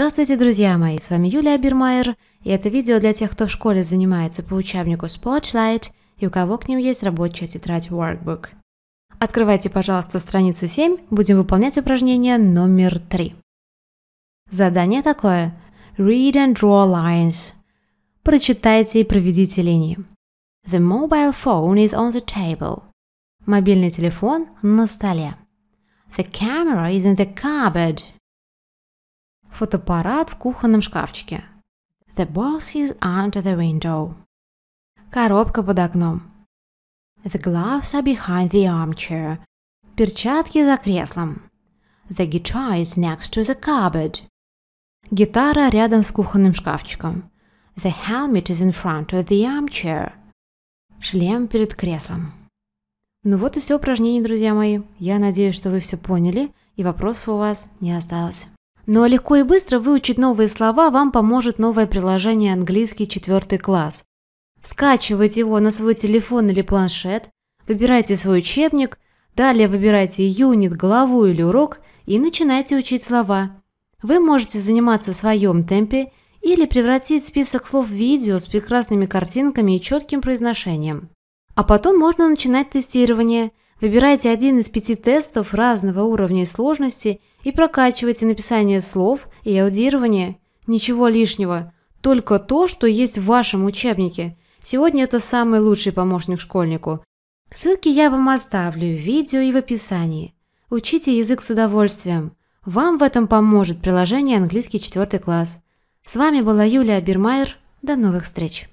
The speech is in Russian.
Здравствуйте, друзья мои, с вами Юлия Бирмайер, и это видео для тех, кто в школе занимается по учебнику Spotlight и у кого к ним есть рабочая тетрадь Workbook. Открывайте, пожалуйста, страницу 7, будем выполнять упражнение номер 3. Задание такое – Read and draw lines. Прочитайте и проведите линии. The mobile phone is on the table. Мобильный телефон на столе. The camera is in the cupboard. Фотоаппарат в кухонном шкафчике. The box is under the window. Коробка под окном. The gloves are behind the armchair. Перчатки за креслом. The guitar is next to the cupboard. Гитара рядом с кухонным шкафчиком. The helmet is in front of the armchair. Шлем перед креслом. Ну вот и все упражнение, друзья мои. Я надеюсь, что вы все поняли и вопросов у вас не осталось. Но легко и быстро выучить новые слова вам поможет новое приложение «Английский четвертый класс». Скачивайте его на свой телефон или планшет, выбирайте свой учебник, далее выбирайте юнит, главу или урок и начинайте учить слова. Вы можете заниматься в своем темпе или превратить список слов в видео с прекрасными картинками и четким произношением. А потом можно начинать тестирование – Выбирайте один из пяти тестов разного уровня и сложности и прокачивайте написание слов и аудирование. Ничего лишнего, только то, что есть в вашем учебнике. Сегодня это самый лучший помощник школьнику. Ссылки я вам оставлю в видео и в описании. Учите язык с удовольствием. Вам в этом поможет приложение «Английский четвертый класс». С вами была Юлия Бирмайер. До новых встреч!